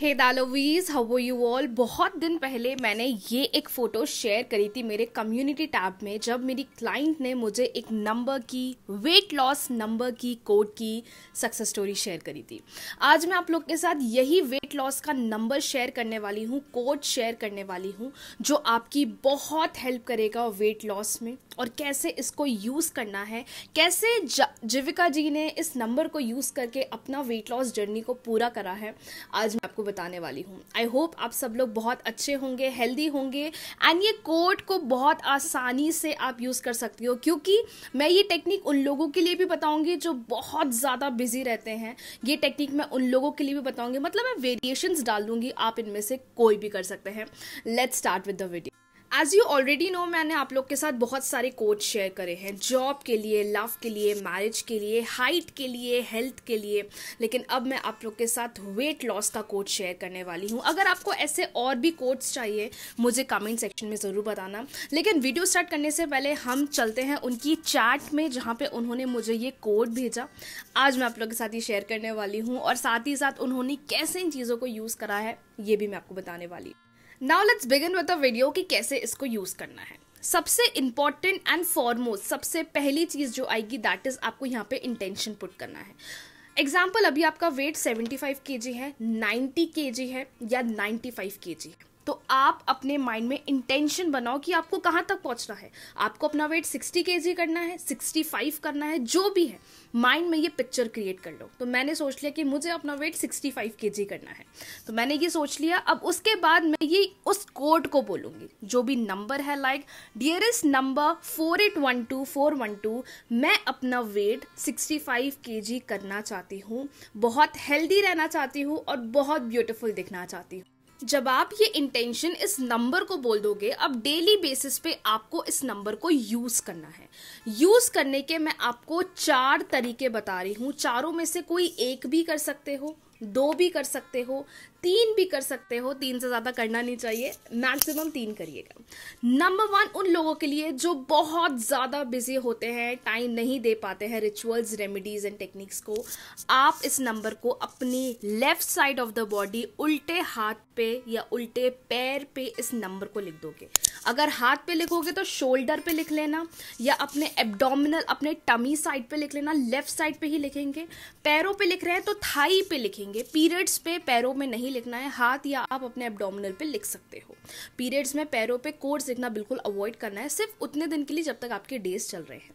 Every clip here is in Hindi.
हे दालोवीज हाउ यू ऑल बहुत दिन पहले मैंने ये एक फ़ोटो शेयर करी थी मेरे कम्युनिटी टैब में जब मेरी क्लाइंट ने मुझे एक नंबर की वेट लॉस नंबर की कोड की सक्सेस स्टोरी शेयर करी थी आज मैं आप लोग के साथ यही वेट लॉस का नंबर शेयर करने वाली हूँ कोड शेयर करने वाली हूँ जो आपकी बहुत हेल्प करेगा वेट लॉस में और कैसे इसको यूज़ करना है कैसे जीविका जी ने इस नंबर को यूज़ करके अपना वेट लॉस जर्नी को पूरा करा है आज मैं आपको बताने वाली हूँ आई होप आप सब लोग बहुत अच्छे होंगे हेल्दी होंगे एंड ये कोड को बहुत आसानी से आप यूज़ कर सकती हो क्योंकि मैं ये टेक्निक उन लोगों के लिए भी बताऊँगी जो बहुत ज़्यादा बिजी रहते हैं ये टेक्निक मैं उन लोगों के लिए भी बताऊँगी मतलब मैं वेरिएशन डाल दूँगी आप इनमें से कोई भी कर सकते हैं let's start with the video as you already know मैंने आप लोग के साथ बहुत सारे कोच शेयर करे हैं जॉब के लिए लव के लिए मैरिज के लिए हाइट के लिए हेल्थ के लिए लेकिन अब मैं आप लोग के साथ वेट लॉस का कोच शेयर करने वाली हूँ अगर आपको ऐसे और भी कोड्स चाहिए मुझे कमेंट सेक्शन में ज़रूर बताना लेकिन वीडियो स्टार्ट करने से पहले हम चलते हैं उनकी चैट में जहाँ पर उन्होंने मुझे ये कोड भेजा आज मैं आप लोग के साथ ये शेयर करने वाली हूँ और साथ ही साथ उन्होंने कैसे इन चीज़ों को यूज़ करा है ये भी मैं आपको बताने वाली हूँ now let's begin with the video कि कैसे इसको यूज़ करना है सबसे इंपॉर्टेंट एंड फॉरमोस्ट सबसे पहली चीज़ जो आएगी दैट इज़ आपको यहाँ पे इंटेंशन पुट करना है एग्जाम्पल अभी आपका वेट 75 फाइव है 90 के है या 95 फाइव है तो आप अपने माइंड में इंटेंशन बनाओ कि आपको कहाँ तक पहुँचना है आपको अपना वेट सिक्सटी के करना है सिक्सटी फाइव करना है जो भी है माइंड में ये पिक्चर क्रिएट कर लो तो मैंने सोच लिया कि मुझे अपना वेट सिक्सटी फाइव के करना है तो मैंने ये सोच लिया अब उसके बाद मैं ये उस कोड को बोलूँगी जो भी नंबर है like dearest number four eight one two four one two मैं अपना वेट सिक्सटी फाइव के करना चाहती हूँ बहुत हेल्दी रहना चाहती हूँ और बहुत ब्यूटिफुल दिखना चाहती हूँ जब आप ये इंटेंशन इस नंबर को बोल दोगे अब डेली बेसिस पे आपको इस नंबर को यूज करना है यूज करने के मैं आपको चार तरीके बता रही हूं चारों में से कोई एक भी कर सकते हो दो भी कर सकते हो तीन भी कर सकते हो तीन से ज़्यादा करना नहीं चाहिए मैक्सिमम तीन करिएगा नंबर वन उन लोगों के लिए जो बहुत ज़्यादा बिजी होते हैं टाइम नहीं दे पाते हैं रिचुअल्स रेमेडीज एंड टेक्निक्स को आप इस नंबर को अपनी left side of the body उल्टे हाथ पे या उल्टे पैर पे इस नंबर को लिख दोगे अगर हाथ पे लिखोगे तो शोल्डर पे लिख लेना या अपने एबडोमिनल अपने टमी साइड पे लिख लेना लेफ्ट साइड पे ही लिखेंगे पैरों पे लिख रहे हैं तो थाई पे लिखेंगे पीरियड्स पे पैरों में नहीं लिखना है हाथ या आप अपने एबडोमिनल पे लिख सकते हो पीरियड्स में पैरों पे कोड्स लिखना बिल्कुल अवॉइड करना है सिर्फ उतने दिन के लिए जब तक आपके डेज चल रहे हैं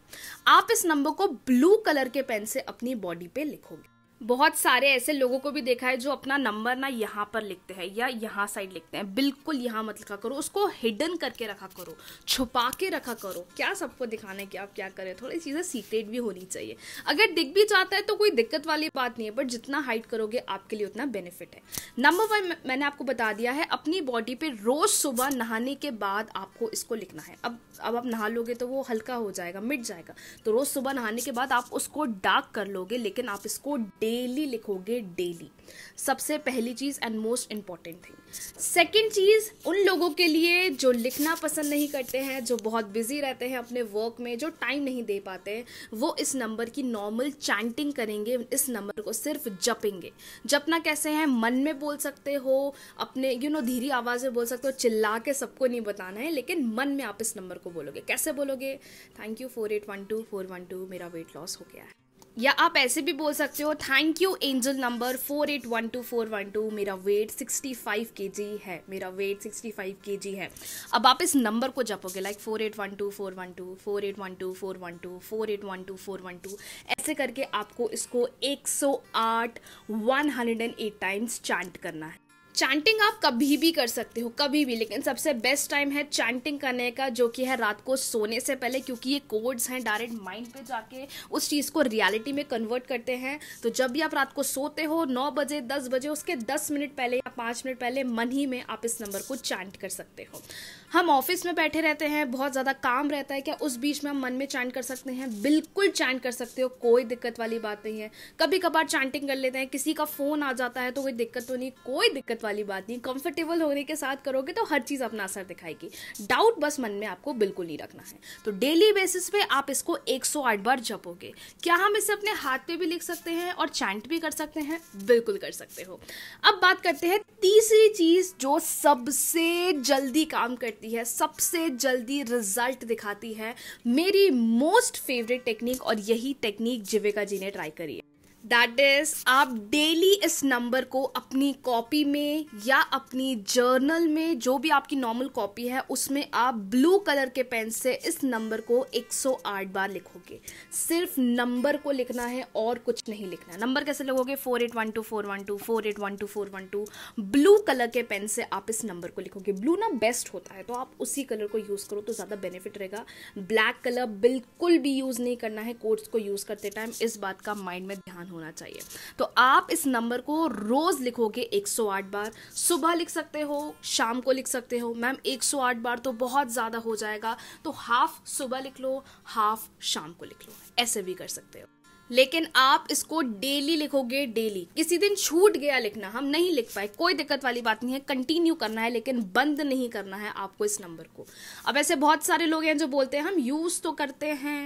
आप इस नंबर को ब्लू कलर के पेन से अपनी बॉडी पे लिखोगे बहुत सारे ऐसे लोगों को भी देखा है जो अपना नंबर ना यहाँ पर लिखते हैं या यहाँ साइड लिखते हैं बिल्कुल यहाँ मत लिखा करो उसको हिडन करके रखा करो छुपा के रखा करो क्या सबको दिखाने की आप क्या करें थोड़ी चीज़ें सीक्रेट भी होनी चाहिए अगर दिख भी जाता है तो कोई दिक्कत वाली बात नहीं है बट जितना हाइड करोगे आपके लिए उतना बेनिफिट है नंबर वन मैंने आपको बता दिया है अपनी बॉडी पर रोज़ सुबह नहाने के बाद आपको इसको लिखना है अब अब आप नहा लोगे तो वो हल्का हो जाएगा मिट जाएगा तो रोज़ सुबह नहाने के बाद आप उसको डार्क कर लोगे लेकिन आप इसको डे डेली लिखोगे डेली सबसे पहली चीज़ and most important thing second चीज़ उन लोगों के लिए जो लिखना पसंद नहीं करते हैं जो बहुत बिजी रहते हैं अपने वर्क में जो टाइम नहीं दे पाते हैं वो इस नंबर की नॉर्मल चैंटिंग करेंगे इस नंबर को सिर्फ जपेंगे जपना कैसे है मन में बोल सकते हो अपने यू you नो know, आवाज़ में बोल सकते हो चिल्ला के सबको नहीं बताना है लेकिन मन में आप इस नंबर को बोलोगे कैसे बोलोगे thank you four eight one two four one two मेरा वेट लॉस हो गया है या आप ऐसे भी बोल सकते हो thank you angel number four eight one two four one two मेरा weight sixty five K G है मेरा weight sixty five K G है अब आप इस नंबर को जपोगे like four eight one two four one two four eight one two four one two four eight one two four one two ऐसे करके आपको इसको एक सौ आठ one hundred and eight times chant करना है चैंटिंग आप कभी भी कर सकते हो कभी भी लेकिन सबसे बेस्ट टाइम है चैंटिंग करने का जो कि है रात को सोने से पहले क्योंकि ये कोड्स हैं डायरेक्ट माइंड पे जाके उस चीज़ को रियलिटी में कन्वर्ट करते हैं तो जब भी आप रात को सोते हो नौ बजे दस बजे उसके दस मिनट पहले या पाँच मिनट पहले मन ही में आप इस नंबर को चैंट कर सकते हो हम ऑफिस में बैठे रहते हैं बहुत ज़्यादा काम रहता है क्या उस बीच में हम मन में चैंट कर सकते हैं बिल्कुल चैंट कर सकते हो कोई दिक्कत वाली बात नहीं है कभी कभार चैंटिंग कर लेते हैं किसी का फ़ोन आ जाता है तो कोई दिक्कत तो नहीं कोई दिक्कत वाली बात नहीं कंफर्टेबल होने के साथ करोगे तो हर चीज़ अपना असर दिखाएगी डाउट बस मन में आपको बिल्कुल नहीं रखना है तो डेली बेसिस पे आप इसको एक बार जपोगे क्या हम इसे अपने हाथ पे भी लिख सकते हैं और चैंट भी कर सकते हैं बिल्कुल कर सकते हो अब बात करते हैं तीसरी चीज़ जो सबसे जल्दी काम करती देती है सबसे जल्दी रिजल्ट दिखाती है मेरी मोस्ट फेवरेट टेक्निक और यही टेक्निक जीविका जी ने ट्राई करी है दैट इज आप डेली इस नंबर को अपनी कॉपी में या अपनी जर्नल में जो भी आपकी नॉर्मल कॉपी है उसमें आप ब्लू कलर के पेन से इस नंबर को 108 बार लिखोगे सिर्फ नंबर को लिखना है और कुछ नहीं लिखना नंबर कैसे लिखोगे four eight one two four one two four eight one two four one two blue colour के पेन से आप इस नंबर को लिखोगे ब्लू ना बेस्ट होता है तो आप उसी कलर को यूज़ करो तो ज़्यादा बेनिफिट रहेगा ब्लैक कलर बिल्कुल भी यूज़ नहीं करना है कोड्स को यूज़ करते टाइम इस बात का माइंड में ध्यान होना होना चाहिए तो आप इस नंबर को रोज लिखोगे 108 बार सुबह लिख सकते हो शाम को लिख सकते हो मैम 108 बार तो बहुत ज़्यादा हो जाएगा तो हाफ सुबह लिख लो हाफ शाम को लिख लो ऐसे भी कर सकते हो लेकिन आप इसको डेली लिखोगे डेली किसी दिन छूट गया लिखना हम नहीं लिख पाए कोई दिक्कत वाली बात नहीं है कंटिन्यू करना है लेकिन बंद नहीं करना है आपको इस नंबर को अब ऐसे बहुत सारे लोग हैं जो बोलते हैं हम यूज़ तो करते हैं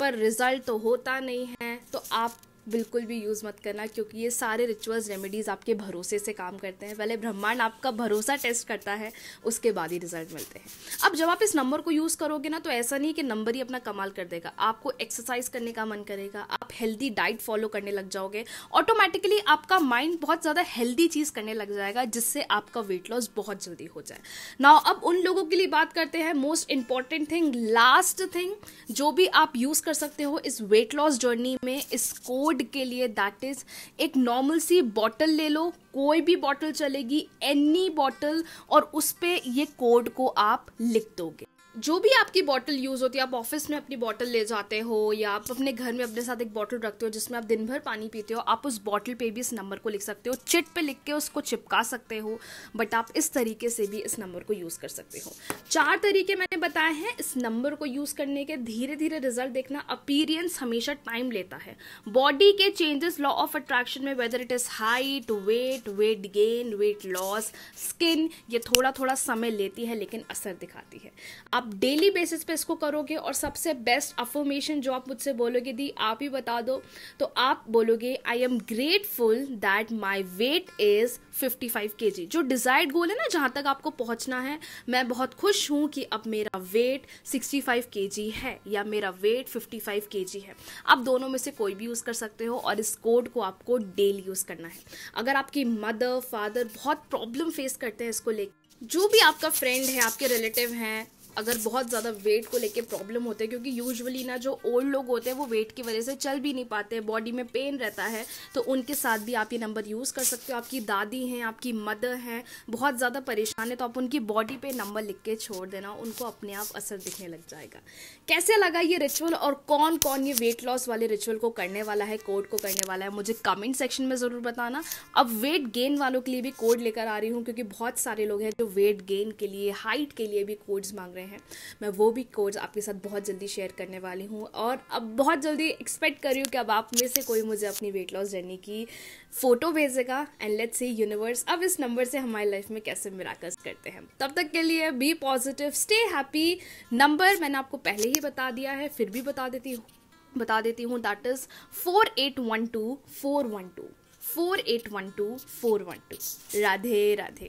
पर रिजल्ट तो होता नहीं है तो आप बिल्कुल भी यूज़ मत करना क्योंकि ये सारे रिचुअल्स रेमेडीज़ आपके भरोसे से काम करते हैं पहले ब्रह्मांड आपका भरोसा टेस्ट करता है उसके बाद ही रिजल्ट मिलते हैं अब जब आप इस नंबर को यूज़ करोगे ना तो ऐसा नहीं कि नंबर ही अपना कमाल कर देगा आपको एक्सरसाइज करने का मन करेगा आप हेल्दी डाइट फॉलो करने लग जाओगे ऑटोमेटिकली आपका माइंड बहुत ज़्यादा हेल्दी चीज़ करने लग जाएगा जिससे आपका वेट लॉस बहुत जल्दी हो जाए ना अब उन लोगों के लिए बात करते हैं most important thing last thing जो भी आप यूज़ कर सकते हो इस वेट लॉस जर्नी में इस कोड गुड के लिए दैट इज एक नॉर्मल सी बॉटल ले लो कोई भी बॉटल चलेगी एनी बॉटल और उस पर ये कोड को आप लिख दोगे जो भी आपकी बॉटल यूज़ होती है आप ऑफिस में अपनी बॉटल ले जाते हो या आप अपने घर में अपने साथ एक बॉटल रखते हो जिसमें आप दिन भर पानी पीते हो आप उस बॉटल पे भी इस नंबर को लिख सकते हो चिट पे लिख के उसको चिपका सकते हो बट आप इस तरीके से भी इस नंबर को यूज़ कर सकते हो चार तरीके मैंने बताए हैं इस नंबर को यूज़ करने के धीरे धीरे रिजल्ट देखना अपीरियंस हमेशा टाइम लेता है बॉडी के चेंजेस लॉ ऑफ अट्रैक्शन में whether it is height weight weight gain weight loss skin ये थोड़ा थोड़ा समय लेती है लेकिन असर दिखाती है आप डेली बेसिस पे इसको करोगे और सबसे बेस्ट अफॉर्मेशन जो आप मुझसे बोलोगे दी आप ही बता दो तो आप बोलोगे I am grateful that my weight is 55 के जो डिज़ायर्ड गोल है ना जहां तक आपको पहुंचना है मैं बहुत खुश हूँ कि अब मेरा वेट 65 के है या मेरा वेट 55 के है आप दोनों में से कोई भी यूज़ कर सकते हो और इस कोड को आपको डेली यूज़ करना है अगर आपकी मदर फादर बहुत प्रॉब्लम फेस करते हैं इसको लेकर जो भी आपका फ्रेंड है आपके रिलेटिव हैं अगर बहुत ज़्यादा वेट को लेके प्रॉब्लम होते हैं क्योंकि यूजुअली ना जो ओल्ड लोग होते हैं वो वेट की वजह से चल भी नहीं पाते बॉडी में पेन रहता है तो उनके साथ भी आप ये नंबर यूज़ कर सकते हो आपकी दादी हैं आपकी मदर हैं बहुत ज़्यादा परेशान है तो आप उनकी बॉडी पे नंबर लिख के छोड़ देना उनको अपने आप असर दिखने लग जाएगा कैसे लगा ये रिचुअल और कौन कौन ये वेट लॉस वाले रिचुअल को करने वाला है कोड को करने वाला है मुझे कमेंट सेक्शन में ज़रूर बताना अब वेट गेन वालों के लिए भी कोड लेकर आ रही हूँ क्योंकि बहुत सारे लोग हैं जो वेट गेन के लिए हाइट के लिए भी कोड्स मांग रहे हैं रहे हैं मैं वो भी कोड्स आपके साथ बहुत जल्दी शेयर करने वाली हूँ और अब बहुत जल्दी एक्सपेक्ट कर रही हूँ कि अब आप में से कोई मुझे अपनी वेट लॉस जर्नी की फ़ोटो भेजेगा एंड लेट्स सी यूनिवर्स अब इस नंबर से हमारी लाइफ में कैसे मिराकस करते हैं तब तक के लिए be positive stay happy number मैंने आपको पहले ही बता दिया है फिर भी बता देती हूँ बता देती हूँ that is four eight one two four one two four eight one two four one two Radhe Radhe